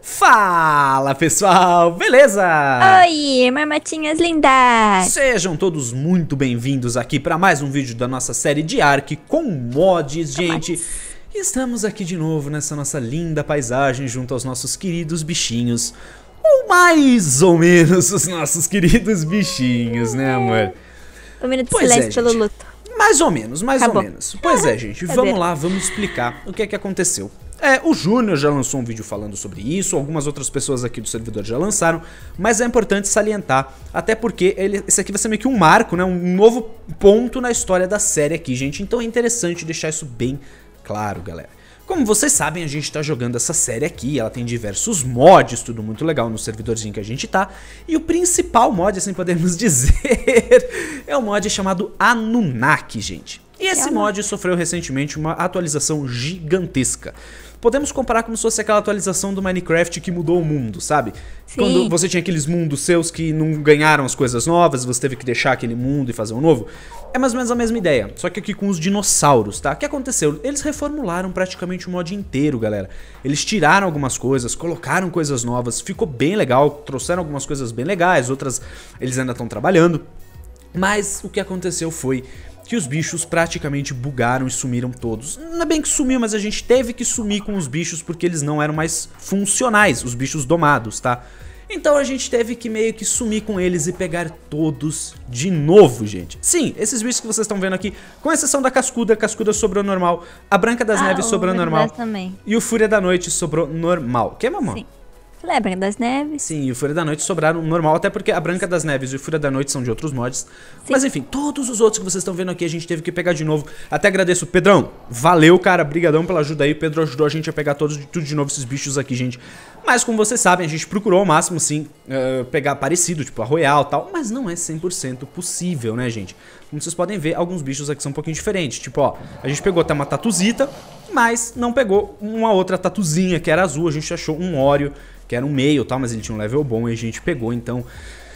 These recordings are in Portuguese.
Fala pessoal, beleza? Oi, marmotinhas lindas! Sejam todos muito bem-vindos aqui para mais um vídeo da nossa série de Ark com mods, gente. Estamos aqui de novo nessa nossa linda paisagem junto aos nossos queridos bichinhos. Ou mais ou menos os nossos queridos bichinhos, né uhum. amor? Um minuto de é, silêncio é, pelo luto. Mais ou menos, mais Acabou. ou menos. Pois é, gente, vamos lá, vamos explicar o que é que aconteceu. É, o Júnior já lançou um vídeo falando sobre isso, algumas outras pessoas aqui do servidor já lançaram, mas é importante salientar, até porque ele, esse aqui vai ser meio que um marco, né, um novo ponto na história da série aqui, gente, então é interessante deixar isso bem claro, galera. Como vocês sabem, a gente está jogando essa série aqui, ela tem diversos mods, tudo muito legal no servidorzinho que a gente tá, e o principal mod, assim podemos dizer, é o um mod chamado Anunnaki, gente. E esse mod sofreu recentemente uma atualização gigantesca podemos comparar como se fosse aquela atualização do Minecraft que mudou o mundo, sabe? Sim. Quando você tinha aqueles mundos seus que não ganharam as coisas novas, você teve que deixar aquele mundo e fazer um novo. É mais ou menos a mesma ideia, só que aqui com os dinossauros, tá? O que aconteceu? Eles reformularam praticamente o mod inteiro, galera. Eles tiraram algumas coisas, colocaram coisas novas, ficou bem legal, trouxeram algumas coisas bem legais, outras eles ainda estão trabalhando. Mas o que aconteceu foi que os bichos praticamente bugaram e sumiram todos. Não é bem que sumiu, mas a gente teve que sumir com os bichos porque eles não eram mais funcionais, os bichos domados, tá? Então a gente teve que meio que sumir com eles e pegar todos de novo, gente. Sim, esses bichos que vocês estão vendo aqui, com exceção da Cascuda, a Cascuda sobrou normal, a Branca das ah, Neves sobrou normal também. e o Fúria da Noite sobrou normal. Que é, mamão? Sim. Falei, é Branca das Neves. Sim, e o Fúria da Noite sobraram normal, até porque a Branca das Neves e o Fúria da Noite são de outros mods. Sim. Mas enfim, todos os outros que vocês estão vendo aqui a gente teve que pegar de novo. Até agradeço. Pedrão, valeu, cara. Brigadão pela ajuda aí. Pedro ajudou a gente a pegar todos, tudo de novo esses bichos aqui, gente. Mas como vocês sabem, a gente procurou ao máximo sim uh, pegar parecido, tipo a Royal e tal, mas não é 100% possível, né, gente? Como vocês podem ver, alguns bichos aqui são um pouquinho diferentes. Tipo, ó, a gente pegou até uma tatuzita, mas não pegou uma outra tatuzinha que era azul, a gente achou um óleo que era um meio, tal, mas ele tinha um level bom e a gente pegou, então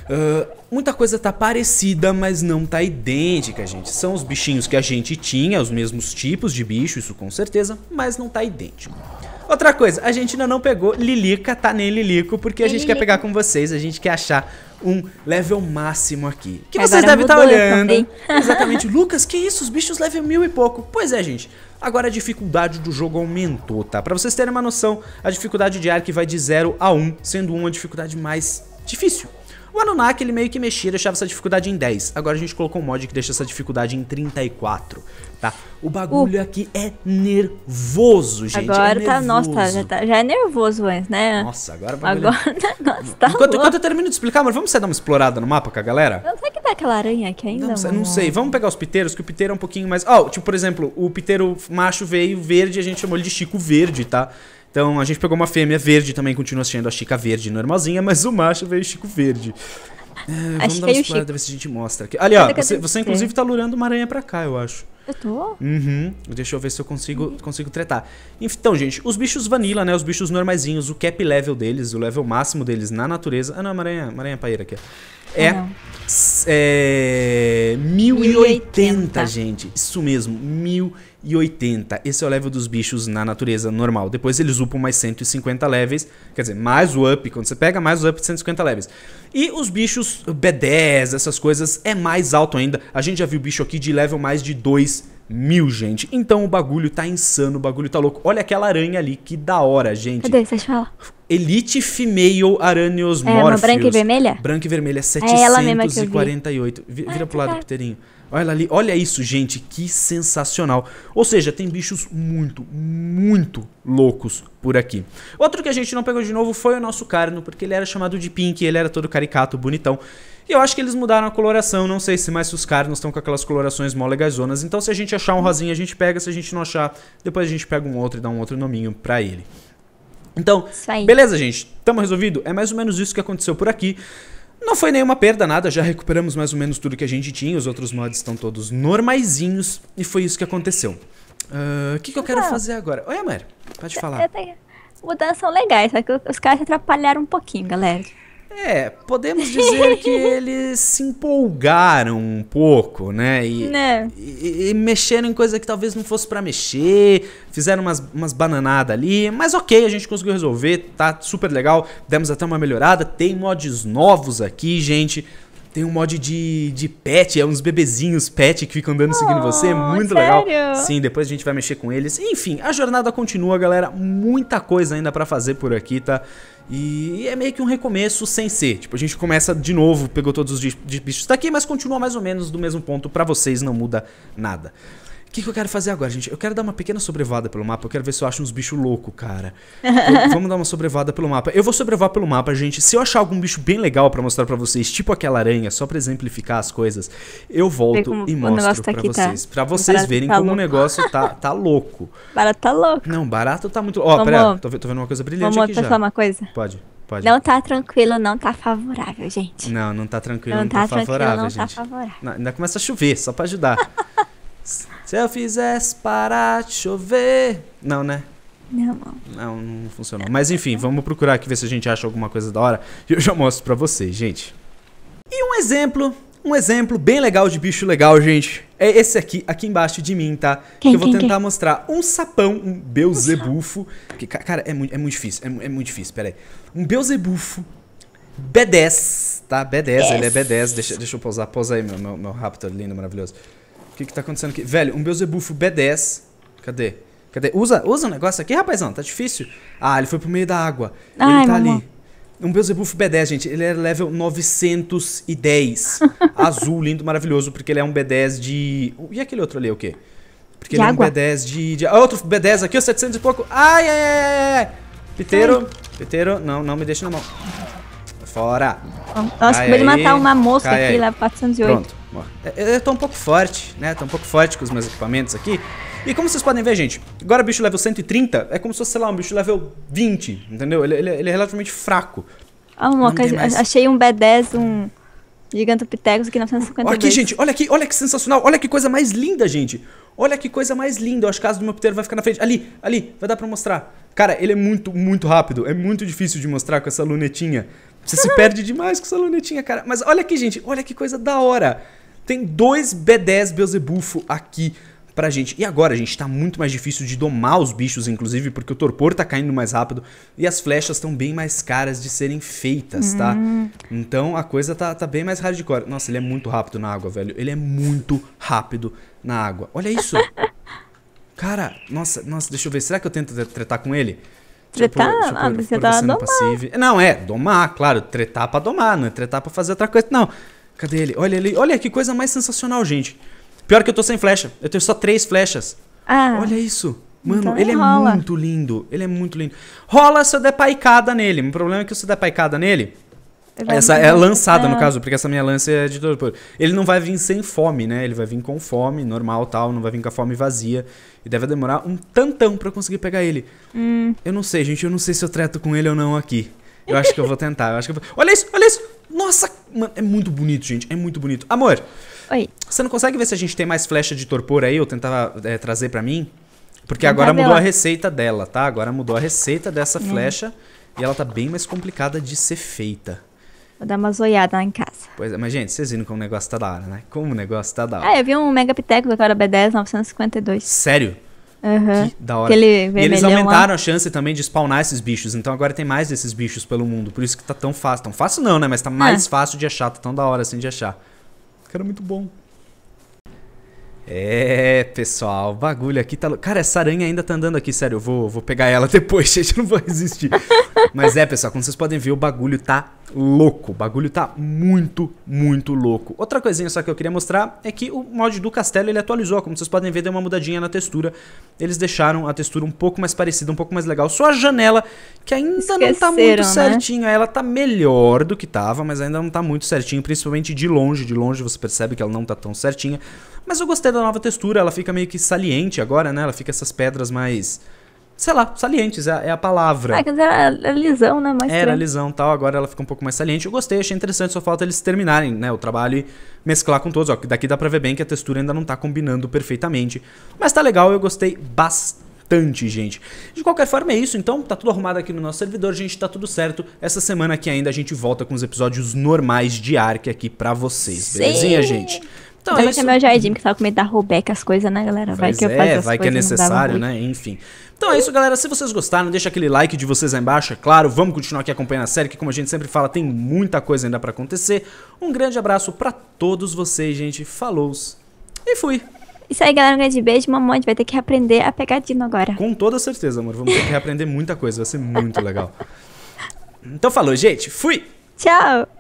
Uh, muita coisa tá parecida, mas não tá idêntica, gente. São os bichinhos que a gente tinha, os mesmos tipos de bicho, isso com certeza, mas não tá idêntico. Outra coisa, a gente ainda não pegou Lilica, tá nem Lilico, porque a gente quer pegar com vocês, a gente quer achar um level máximo aqui. Que agora vocês devem estar tá olhando. Exatamente. Lucas, que isso? Os bichos level mil e pouco. Pois é, gente. Agora a dificuldade do jogo aumentou, tá? Pra vocês terem uma noção, a dificuldade de Ark vai de 0 a 1, um, sendo 1 um a dificuldade mais difícil. O Anunnaki ele meio que mexia, deixava essa dificuldade em 10. Agora a gente colocou um mod que deixa essa dificuldade em 34, tá? O bagulho uh. aqui é nervoso, gente. É agora é tá, nossa, tá, já, tá, já é nervoso antes, né? Nossa, agora vai é Agora o tá, negócio tá enquanto, enquanto, eu termino de explicar, mas vamos dar uma explorada no mapa com a galera? Não sei que dá aquela aranha aqui ainda. Não, não, não sei, vamos pegar os piteiros, que o piteiro é um pouquinho mais... Ó, oh, tipo, por exemplo, o piteiro macho veio verde, a gente chamou ele de Chico Verde, tá? Então a gente pegou uma fêmea verde também, continua sendo a Chica verde normalzinha, mas o macho veio Chico verde. É, vamos dar uma explorada, ver se a gente mostra aqui. Ali, ó, você, você inclusive tá lurando uma aranha pra cá, eu acho. Eu tô? Uhum. Deixa eu ver se eu consigo, uhum. consigo tretar. Então, gente, os bichos vanilla, né? Os bichos normaisinhos, o cap level deles, o level máximo deles na natureza. Ah, não, maranha, maranha paeira aqui. É, ah, é, 1080, 1080, gente. Isso mesmo, 1080 e 80. Esse é o level dos bichos na natureza normal. Depois eles upam mais 150 levels. Quer dizer, mais o up. Quando você pega, mais o up de 150 levels. E os bichos B10, essas coisas, é mais alto ainda. A gente já viu bicho aqui de level mais de 2 mil, gente. Então o bagulho tá insano, o bagulho tá louco. Olha aquela aranha ali, que da hora, gente. Cadê? Vocês falar. Elite Female Aranios É, branca e vermelha? Branca e vermelha, 748. É ela mesma que eu vi. Vira ah, pro lado, tá. Olha ali, olha isso, gente, que sensacional. Ou seja, tem bichos muito, muito loucos por aqui. Outro que a gente não pegou de novo foi o nosso Carno, porque ele era chamado de Pink, ele era todo caricato, bonitão. E eu acho que eles mudaram a coloração, não sei se mais se os Carnos estão com aquelas colorações mó legazonas. Então se a gente achar um rosinha, a gente pega, se a gente não achar, depois a gente pega um outro e dá um outro nominho pra ele. Então, beleza, gente, tamo resolvido? É mais ou menos isso que aconteceu por aqui. Não foi nenhuma perda, nada, já recuperamos mais ou menos tudo que a gente tinha, os outros mods estão todos normaizinhos, e foi isso que aconteceu. Ah, o uh, que, que eu quero ah. fazer agora? Oi, Amélia, pode falar. Mudanças são legais, só que os caras se atrapalharam um pouquinho, galera. É, podemos dizer que eles se empolgaram um pouco, né? E, né? e, e mexeram em coisa que talvez não fosse para mexer, fizeram umas, umas bananadas ali, mas ok, a gente conseguiu resolver, tá super legal, demos até uma melhorada, tem mods novos aqui, gente. Tem um mod de, de pet, é uns bebezinhos pet que ficam andando oh, seguindo você. É oh, muito sério? legal. Sim, depois a gente vai mexer com eles. Enfim, a jornada continua, galera. Muita coisa ainda para fazer por aqui, tá? E é meio que um recomeço sem ser. Tipo, a gente começa de novo, pegou todos os bichos daqui, mas continua mais ou menos do mesmo ponto. para vocês não muda nada. O que, que, eu quero fazer agora, gente? Eu quero dar uma pequena sobrevada pelo mapa. Eu quero ver se eu acho uns bichos loucos, cara. Eu, vamos dar uma sobrevada pelo mapa. Eu vou sobrevar pelo mapa, gente. Se eu achar algum bicho bem legal para mostrar para vocês, tipo aquela aranha, só pra exemplificar as coisas, eu volto e mostro tá pra tá? vocês. Tá... Pra vocês verem tá como tá louco. o negócio tá, tá louco. Barato tá louco. Não, barato tá muito louco. Ó, pera, tô, tô vendo uma coisa brilhante vamos aqui já. Vamos falar uma coisa? Pode. Pode. Não tá tranquilo, não tá favorável, gente. Não, não tá tranquilo, não, não tá, tá favorável, não tá gente. Tá favorável. Não, ainda começa a chover, só pra ajudar. Se eu fizesse parar de chover. Não, né? Não, não. Não, não funcionou. Mas enfim, vamos procurar aqui ver se a gente acha alguma coisa da hora. E eu já mostro pra vocês, gente. E um exemplo, um exemplo bem legal de bicho legal, gente. É esse aqui, aqui embaixo de mim, tá? Quem, que eu vou quem, tentar quem? mostrar um sapão, um beuzebufo. Que, cara, é muito, é muito difícil, é, é muito difícil, peraí. Um beuzebufo B10, tá? B10, yes. ele é B10. Deixa, deixa eu pausar, pausa aí meu, meu, meu raptor lindo, maravilhoso que que tá acontecendo aqui? Velho, um Beuzebufo B10. Cadê? Cadê? Usa, usa um negócio aqui, rapazão. Tá difícil. Ah, ele foi pro meio da água. Ai, ele tá mamãe. ali. Um Beelzebuf B10, gente, ele é level 910. azul, lindo, maravilhoso, porque ele é um B10 de... E aquele outro ali é o quê? Porque de ele água. é um B10 de... de... Ah, outro B10 aqui, ó, 700 e pouco. Ai, ai, ai, ai. Piteiro, ai. Piteiro, não, não me deixa na mão. Fora. Nossa, acabei de matar uma moça aqui, level 408. Pronto. Eu tô um pouco forte, né? Tô um pouco forte com os meus equipamentos aqui. E como vocês podem ver, gente, agora bicho level 130 é como se fosse, sei lá, um bicho level 20, entendeu? Ele, ele, ele é relativamente fraco. Ah, Moca, achei um B10, um Gigantopithecus aqui 952. Aqui, gente, olha aqui, olha que sensacional, olha que coisa mais linda, gente. Olha que coisa mais linda, eu acho que a caso do meu piteiro vai ficar na frente. Ali, ali, vai dar pra mostrar. Cara, ele é muito, muito rápido, é muito difícil de mostrar com essa lunetinha. Você se perde demais com essa lunetinha, cara. Mas olha aqui, gente, olha que coisa da hora. Tem dois B10 Beelzebufo aqui pra gente. E agora, gente, tá muito mais difícil de domar os bichos, inclusive, porque o torpor tá caindo mais rápido e as flechas estão bem mais caras de serem feitas, tá? Hum. Então a coisa tá, tá bem mais hardcore. Nossa, ele é muito rápido na água, velho. Ele é muito rápido na água. Olha isso! Cara, nossa, nossa, deixa eu ver. Será que eu tento tretar com ele? Tretar? Tipo, tipo, ah, você tá domar. Não, é, domar, claro. Tretar pra domar, não é tretar pra fazer outra coisa, não. Cadê ele? Olha ele. Olha que coisa mais sensacional, gente. Pior que eu tô sem flecha. Eu tenho só três flechas. Ah. Olha isso. Mano, então ele é rola. é muito lindo. Ele é muito lindo. Rola se eu der paicada nele. O problema é que se eu der paicada nele. Ele essa é lançada, no caso, porque essa minha lança é de todo. Ele não vai vir sem fome, né? Ele vai vir com fome, normal tal, não vai vir com a fome vazia. E deve demorar um tantão para conseguir pegar ele. Hum. Eu não sei, gente, eu não sei se eu treto com ele ou não aqui. Eu acho que eu vou tentar. Eu acho que eu vou... Olha isso, olha isso! Nossa, mano, é muito bonito, gente. É muito bonito. Amor, Oi. você não consegue ver se a gente tem mais flecha de torpor aí? Eu tentava é, trazer para mim? Porque agora mudou dela. a receita dela, tá? Agora mudou a receita dessa hum. flecha e ela tá bem mais complicada de ser feita. Vou dar uma zoiada lá em casa. Pois é, mas gente, vocês viram como o negócio tá da hora, né? Como o negócio tá da hora. Ah, eu vi um Mega Piteco daquela B10 952. Sério? Uhum. Que da hora. e eles aumentaram lá. a chance também de spawnar esses bichos. Então agora tem mais desses bichos pelo mundo. Por isso que tá tão fácil. Tão fácil não, né? Mas tá é. mais é. fácil de achar. Tá tão da hora assim de achar. era muito bom. É, pessoal, o bagulho aqui tá. Cara, essa aranha ainda tá andando aqui, sério. Eu vou, vou pegar ela depois, gente, não vou resistir. Mas é, pessoal, como vocês podem ver, o bagulho tá louco. O bagulho tá muito, muito louco. Outra coisinha só que eu queria mostrar é que o mod do castelo ele atualizou. Como vocês podem ver, deu uma mudadinha na textura. Eles deixaram a textura um pouco mais parecida, um pouco mais legal. Só a janela, que ainda não tá muito né? certinho. Ela tá melhor do que tava, mas ainda não tá muito certinho. Principalmente de longe. De longe você percebe que ela não tá tão certinha. Mas eu gostei da nova textura, ela fica meio que saliente agora, né? Ela fica essas pedras mais. Sei lá, salientes é a, é a palavra. Ah, é, era é, é lisão, né? Mais era estranho. lisão tal, agora ela fica um pouco mais saliente. Eu gostei, achei interessante, só falta eles terminarem né, o trabalho e mesclar com todos. Ó, daqui dá pra ver bem que a textura ainda não tá combinando perfeitamente. Mas tá legal, eu gostei bastante gente. De qualquer forma, é isso. Então, tá tudo arrumado aqui no nosso servidor, gente, tá tudo certo. Essa semana aqui ainda a gente volta com os episódios normais de Ark aqui pra vocês, Sim. belezinha, gente? Então, Também isso... é meu Jardim, que tava com medo da Robeca as coisas, né, galera? Vai pois que eu é, faço é, as vai que é necessário, né? Enfim. Então é isso, galera. Se vocês gostaram, deixa aquele like de vocês aí embaixo, é claro. Vamos continuar aqui acompanhando a série, que como a gente sempre fala, tem muita coisa ainda para acontecer. Um grande abraço para todos vocês, gente. Falou! E fui! Isso aí, galera. Um grande beijo. Mamãe, vai ter que aprender a pegar Dino agora. Com toda certeza, amor. Vamos ter que aprender muita coisa. Vai ser muito legal. Então falou, gente. Fui! Tchau!